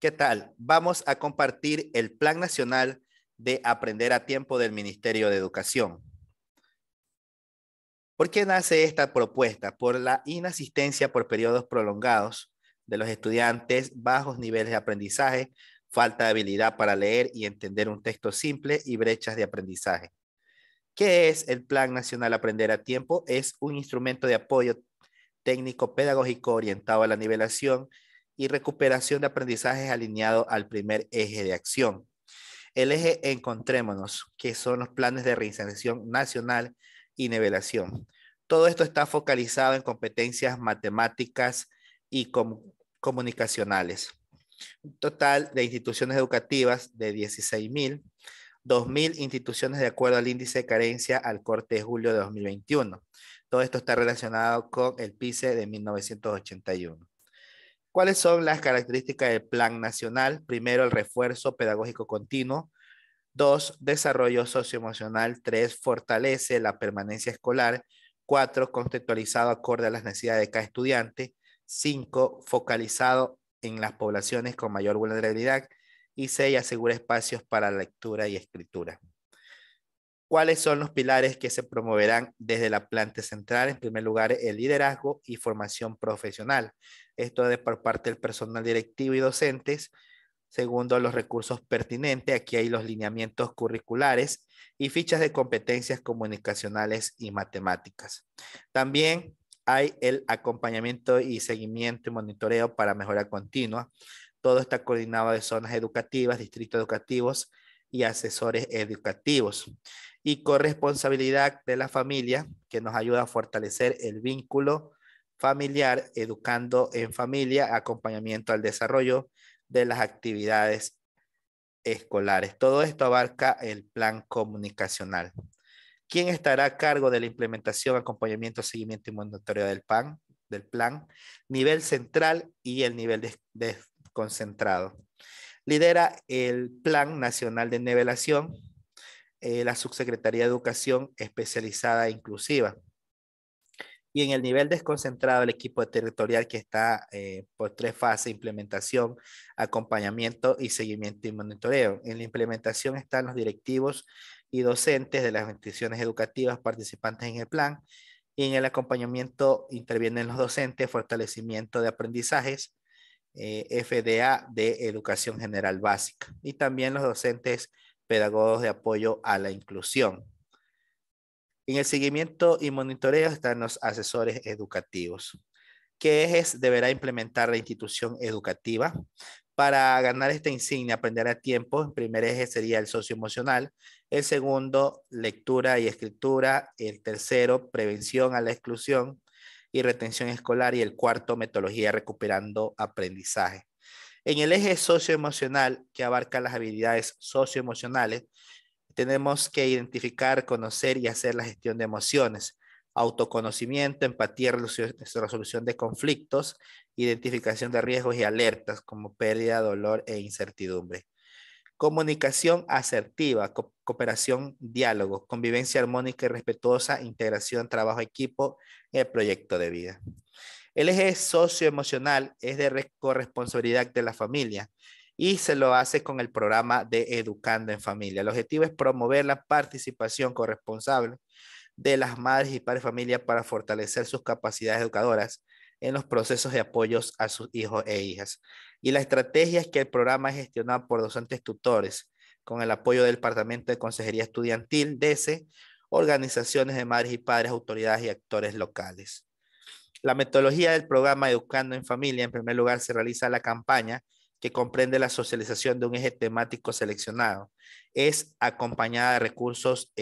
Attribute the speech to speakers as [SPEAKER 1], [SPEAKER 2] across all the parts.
[SPEAKER 1] ¿Qué tal? Vamos a compartir el Plan Nacional de Aprender a Tiempo del Ministerio de Educación. ¿Por qué nace esta propuesta? Por la inasistencia por periodos prolongados de los estudiantes, bajos niveles de aprendizaje, falta de habilidad para leer y entender un texto simple y brechas de aprendizaje. ¿Qué es el Plan Nacional Aprender a Tiempo? Es un instrumento de apoyo técnico pedagógico orientado a la nivelación y recuperación de aprendizajes alineado al primer eje de acción. El eje Encontrémonos, que son los planes de reinserción nacional y nivelación. Todo esto está focalizado en competencias matemáticas y comunicacionales. Un total de instituciones educativas de 16.000, 2.000 instituciones de acuerdo al índice de carencia al corte de julio de 2021. Todo esto está relacionado con el PICE de 1981. ¿Cuáles son las características del plan nacional? Primero, el refuerzo pedagógico continuo. Dos, desarrollo socioemocional. Tres, fortalece la permanencia escolar. Cuatro, contextualizado acorde a las necesidades de cada estudiante. Cinco, focalizado en las poblaciones con mayor vulnerabilidad. Y seis, asegura espacios para lectura y escritura. ¿Cuáles son los pilares que se promoverán desde la planta central? En primer lugar, el liderazgo y formación profesional. Esto es por parte del personal directivo y docentes. Segundo, los recursos pertinentes. Aquí hay los lineamientos curriculares y fichas de competencias comunicacionales y matemáticas. También hay el acompañamiento y seguimiento y monitoreo para mejora continua. Todo está coordinado de zonas educativas, distritos educativos y asesores educativos y corresponsabilidad de la familia, que nos ayuda a fortalecer el vínculo familiar, educando en familia, acompañamiento al desarrollo de las actividades escolares. Todo esto abarca el plan comunicacional. ¿Quién estará a cargo de la implementación, acompañamiento, seguimiento y monitoreo del, PAN, del plan? Nivel central y el nivel desconcentrado. Lidera el Plan Nacional de Nivelación, eh, la Subsecretaría de Educación Especializada e Inclusiva. Y en el nivel desconcentrado, el equipo territorial que está eh, por tres fases, implementación, acompañamiento y seguimiento y monitoreo. En la implementación están los directivos y docentes de las instituciones educativas participantes en el plan. Y en el acompañamiento intervienen los docentes, fortalecimiento de aprendizajes, eh, FDA de educación general básica. Y también los docentes pedagogos de apoyo a la inclusión. En el seguimiento y monitoreo están los asesores educativos. ¿Qué ejes deberá implementar la institución educativa? Para ganar esta insignia, aprender a tiempo, el primer eje sería el socioemocional, el segundo, lectura y escritura, el tercero, prevención a la exclusión y retención escolar y el cuarto, metodología recuperando aprendizaje. En el eje socioemocional, que abarca las habilidades socioemocionales, tenemos que identificar, conocer y hacer la gestión de emociones, autoconocimiento, empatía, resolución de conflictos, identificación de riesgos y alertas como pérdida, dolor e incertidumbre. Comunicación asertiva, cooperación, diálogo, convivencia armónica y respetuosa, integración, trabajo equipo, el proyecto de vida. El eje socioemocional es de corresponsabilidad de la familia y se lo hace con el programa de Educando en Familia. El objetivo es promover la participación corresponsable de las madres y padres de familia para fortalecer sus capacidades educadoras en los procesos de apoyos a sus hijos e hijas. Y la estrategia es que el programa es gestionado por docentes tutores con el apoyo del Departamento de Consejería Estudiantil, DC, organizaciones de madres y padres, autoridades y actores locales. La metodología del programa Educando en Familia, en primer lugar, se realiza la campaña que comprende la socialización de un eje temático seleccionado. Es acompañada de recursos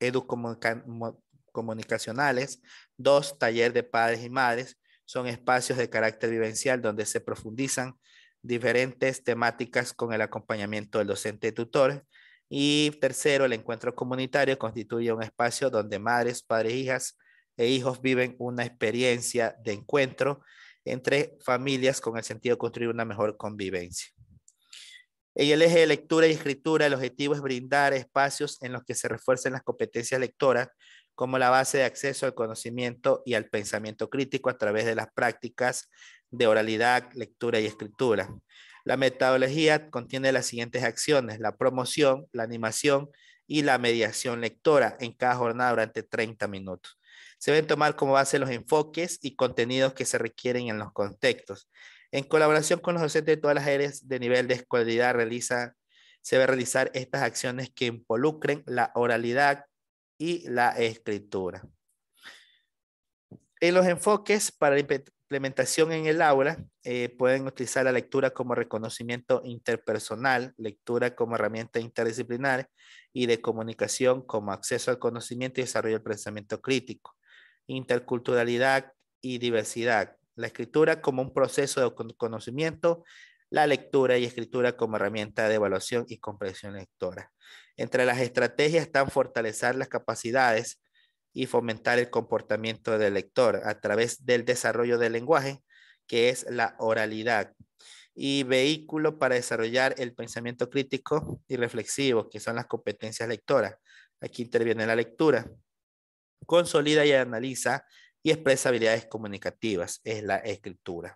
[SPEAKER 1] educomunicacionales. E-, dos, taller de padres y madres. Son espacios de carácter vivencial donde se profundizan diferentes temáticas con el acompañamiento del docente y tutor. Y tercero, el encuentro comunitario constituye un espacio donde madres, padres, hijas e hijos viven una experiencia de encuentro entre familias con el sentido de construir una mejor convivencia. el eje de lectura y escritura, el objetivo es brindar espacios en los que se refuercen las competencias lectoras como la base de acceso al conocimiento y al pensamiento crítico a través de las prácticas de oralidad, lectura y escritura. La metodología contiene las siguientes acciones, la promoción, la animación, y la mediación lectora en cada jornada durante 30 minutos. Se deben tomar como base los enfoques y contenidos que se requieren en los contextos. En colaboración con los docentes de todas las áreas de nivel de escolaridad realiza, se deben realizar estas acciones que involucren la oralidad y la escritura. En los enfoques para implementación en el aula, eh, pueden utilizar la lectura como reconocimiento interpersonal, lectura como herramienta interdisciplinar y de comunicación como acceso al conocimiento y desarrollo del pensamiento crítico, interculturalidad y diversidad, la escritura como un proceso de conocimiento, la lectura y escritura como herramienta de evaluación y comprensión lectora. Entre las estrategias están fortalecer las capacidades y fomentar el comportamiento del lector a través del desarrollo del lenguaje, que es la oralidad, y vehículo para desarrollar el pensamiento crítico y reflexivo, que son las competencias lectoras. Aquí interviene la lectura. Consolida y analiza y expresa habilidades comunicativas, es la escritura.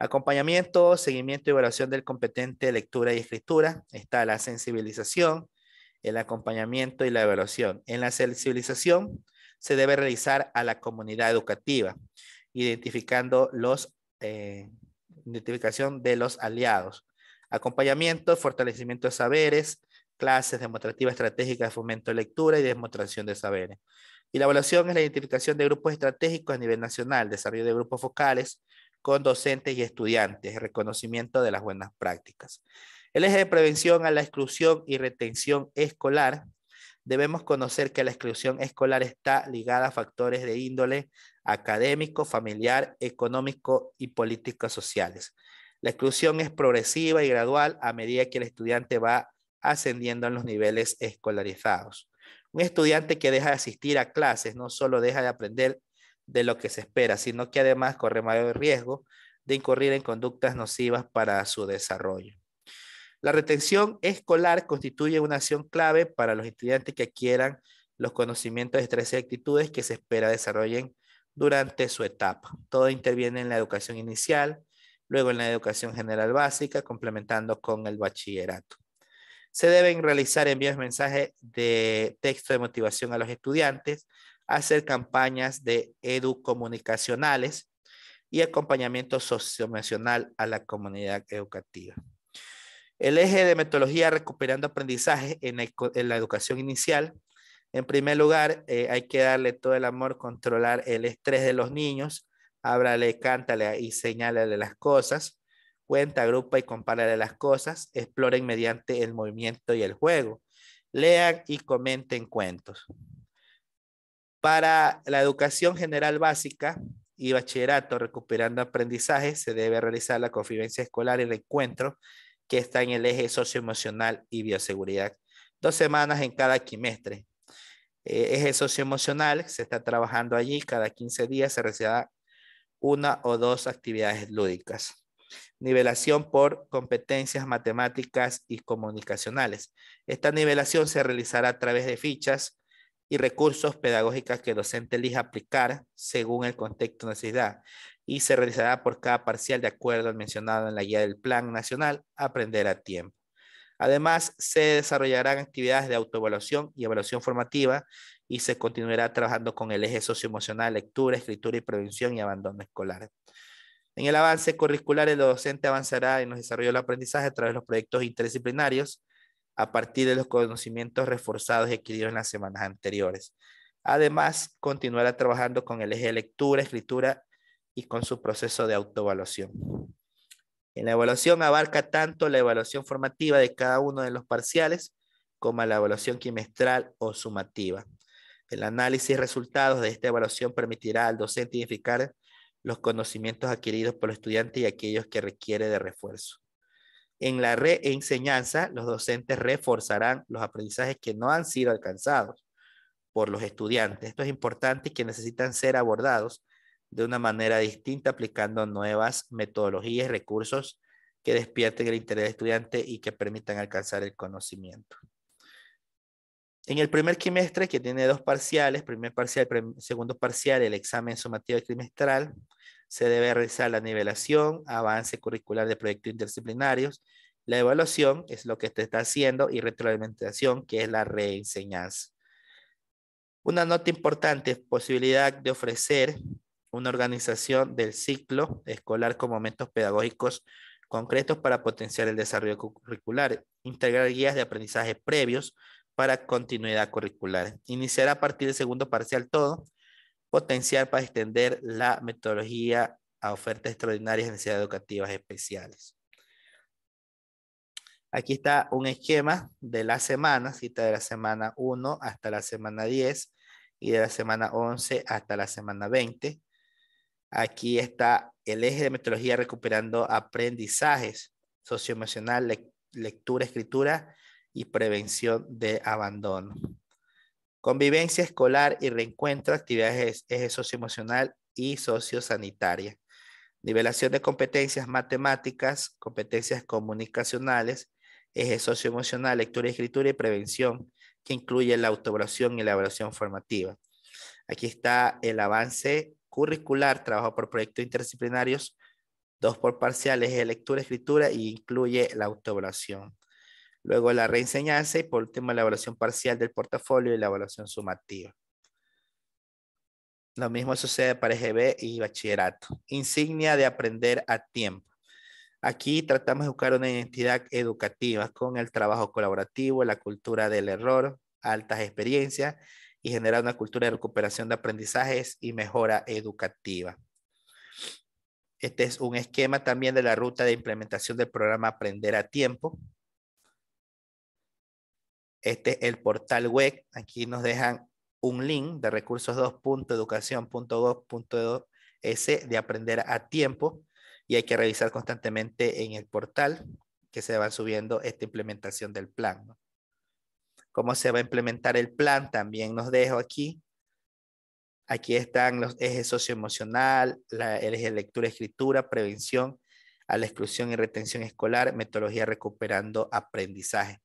[SPEAKER 1] Acompañamiento, seguimiento y evaluación del competente lectura y escritura. Está la sensibilización, el acompañamiento y la evaluación. En la sensibilización se debe realizar a la comunidad educativa, identificando los, eh, identificación de los aliados. Acompañamiento, fortalecimiento de saberes, clases demostrativas estratégicas de fomento de lectura y demostración de saberes. Y la evaluación es la identificación de grupos estratégicos a nivel nacional, desarrollo de grupos focales con docentes y estudiantes, reconocimiento de las buenas prácticas. El eje de prevención a la exclusión y retención escolar. Debemos conocer que la exclusión escolar está ligada a factores de índole académico, familiar, económico y político sociales. La exclusión es progresiva y gradual a medida que el estudiante va ascendiendo en los niveles escolarizados. Un estudiante que deja de asistir a clases no solo deja de aprender de lo que se espera, sino que además corre mayor riesgo de incurrir en conductas nocivas para su desarrollo. La retención escolar constituye una acción clave para los estudiantes que adquieran los conocimientos, estrés y actitudes que se espera desarrollen durante su etapa. Todo interviene en la educación inicial, luego en la educación general básica, complementando con el bachillerato. Se deben realizar envíos mensajes de texto de motivación a los estudiantes, hacer campañas de educomunicacionales y acompañamiento socioemocional a la comunidad educativa. El eje de metodología recuperando aprendizaje en la, educación inicial. En primer lugar, eh, hay que darle todo el amor, controlar el estrés de los niños. Ábrale, cántale y señálale las cosas. Cuenta, agrupa y compárale las cosas. Exploren mediante el movimiento y el juego. Lean y comenten cuentos. Para la educación general básica y bachillerato recuperando aprendizaje, se debe realizar la convivencia escolar y el encuentro que está en el eje socioemocional y bioseguridad. Dos semanas en cada quimestre. Eh, eje socioemocional, se está trabajando allí, cada 15 días se realizará una o dos actividades lúdicas. Nivelación por competencias matemáticas y comunicacionales. Esta nivelación se realizará a través de fichas y recursos pedagógicos que el docente elija aplicar según el contexto de necesidad y se realizará por cada parcial de acuerdo al mencionado en la guía del Plan Nacional Aprender a Tiempo. Además, se desarrollarán actividades de autoevaluación y evaluación formativa y se continuará trabajando con el eje socioemocional, lectura, escritura y prevención y abandono escolar. En el avance curricular, el docente avanzará en los desarrollos del aprendizaje a través de los proyectos interdisciplinarios a partir de los conocimientos reforzados adquiridos en las semanas anteriores. Además, continuará trabajando con el eje lectura, escritura y con su proceso de autoevaluación. En la evaluación abarca tanto la evaluación formativa de cada uno de los parciales como la evaluación quimestral o sumativa. El análisis y resultados de esta evaluación permitirá al docente identificar los conocimientos adquiridos por el estudiante y aquellos que requiere de refuerzo. En la reenseñanza, los docentes reforzarán los aprendizajes que no han sido alcanzados por los estudiantes. Esto es importante y que necesitan ser abordados de una manera distinta aplicando nuevas metodologías recursos que despierten el interés del estudiante y que permitan alcanzar el conocimiento. En el primer trimestre, que tiene dos parciales, primer parcial, segundo parcial, el examen sumativo trimestral, se debe realizar la nivelación, avance curricular de proyectos interdisciplinarios, la evaluación es lo que se está haciendo y retroalimentación, que es la reenseñanza. Una nota importante, posibilidad de ofrecer una organización del ciclo escolar con momentos pedagógicos concretos para potenciar el desarrollo curricular, integrar guías de aprendizaje previos para continuidad curricular, iniciar a partir del segundo parcial todo, potenciar para extender la metodología a ofertas extraordinarias en necesidades educativas especiales. Aquí está un esquema de la semana, cita de la semana 1 hasta la semana 10 y de la semana 11 hasta la semana 20. Aquí está el eje de metodología recuperando aprendizajes socioemocional, lectura, escritura y prevención de abandono. Convivencia escolar y reencuentro, actividades eje socioemocional y sociosanitaria. Nivelación de competencias matemáticas, competencias comunicacionales, eje socioemocional, lectura escritura y prevención, que incluye la autoevaluación y la evaluación formativa. Aquí está el avance curricular, trabajo por proyectos interdisciplinarios, dos por parciales de lectura, escritura y incluye la autoevaluación. Luego la reenseñanza y por último la evaluación parcial del portafolio y la evaluación sumativa. Lo mismo sucede para EGB y bachillerato. Insignia de aprender a tiempo. Aquí tratamos de buscar una identidad educativa con el trabajo colaborativo, la cultura del error, altas experiencias generar una cultura de recuperación de aprendizajes y mejora educativa. Este es un esquema también de la ruta de implementación del programa Aprender a Tiempo. Este es el portal web. Aquí nos dejan un link de recursos2.educación.gov.es de aprender a tiempo y hay que revisar constantemente en el portal que se va subiendo esta implementación del plan cómo se va a implementar el plan, también nos dejo aquí. Aquí están los ejes socioemocional, la, el eje lectura, escritura, prevención a la exclusión y retención escolar, metodología recuperando aprendizaje.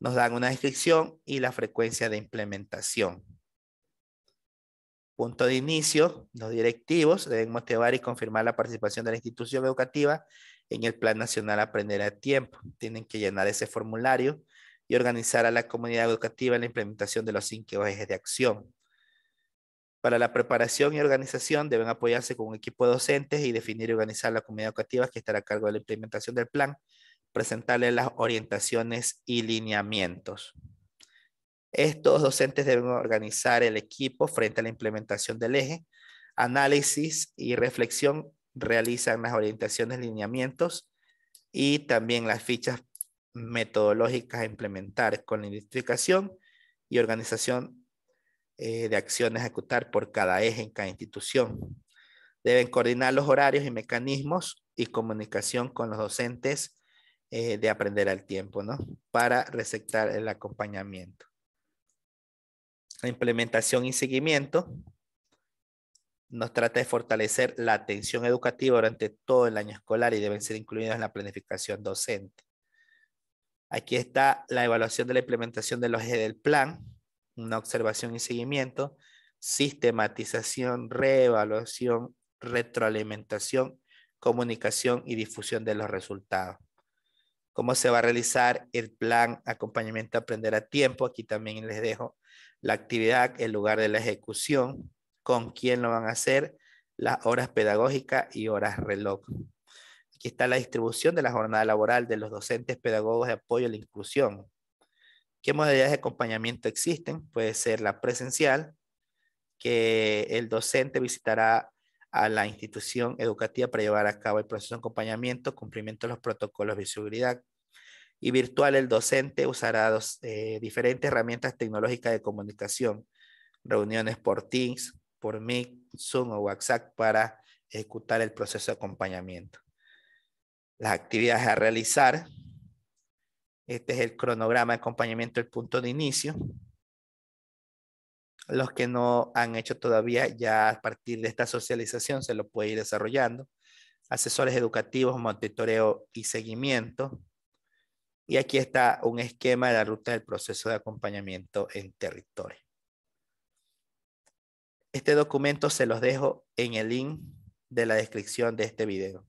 [SPEAKER 1] Nos dan una descripción y la frecuencia de implementación. Punto de inicio, los directivos deben motivar y confirmar la participación de la institución educativa en el Plan Nacional Aprender a Tiempo. Tienen que llenar ese formulario y organizar a la comunidad educativa en la implementación de los cinco ejes de acción. Para la preparación y organización deben apoyarse con un equipo de docentes y definir y organizar la comunidad educativa que estará a cargo de la implementación del plan, presentarle las orientaciones y lineamientos. Estos docentes deben organizar el equipo frente a la implementación del eje, análisis y reflexión realizan las orientaciones, lineamientos y también las fichas metodológicas a implementar con la identificación y organización eh, de acciones a ejecutar por cada eje en cada institución. Deben coordinar los horarios y mecanismos y comunicación con los docentes eh, de aprender al tiempo, ¿no? Para receptar el acompañamiento. La implementación y seguimiento nos trata de fortalecer la atención educativa durante todo el año escolar y deben ser incluidos en la planificación docente. Aquí está la evaluación de la implementación de los ejes del plan, una observación y seguimiento, sistematización, reevaluación, retroalimentación, comunicación y difusión de los resultados. Cómo se va a realizar el plan acompañamiento a aprender a tiempo. Aquí también les dejo la actividad, el lugar de la ejecución, con quién lo van a hacer, las horas pedagógicas y horas reloj. Aquí está la distribución de la jornada laboral de los docentes pedagogos de apoyo a la inclusión. ¿Qué modalidades de acompañamiento existen? Puede ser la presencial, que el docente visitará a la institución educativa para llevar a cabo el proceso de acompañamiento, cumplimiento de los protocolos de seguridad. Y virtual, el docente usará dos, eh, diferentes herramientas tecnológicas de comunicación, reuniones por Teams, por Meet, Zoom o WhatsApp para ejecutar el proceso de acompañamiento las actividades a realizar. Este es el cronograma de acompañamiento, el punto de inicio. Los que no han hecho todavía, ya a partir de esta socialización se lo puede ir desarrollando. Asesores educativos, monitoreo y seguimiento. Y aquí está un esquema de la ruta del proceso de acompañamiento en territorio. Este documento se los dejo en el link de la descripción de este video.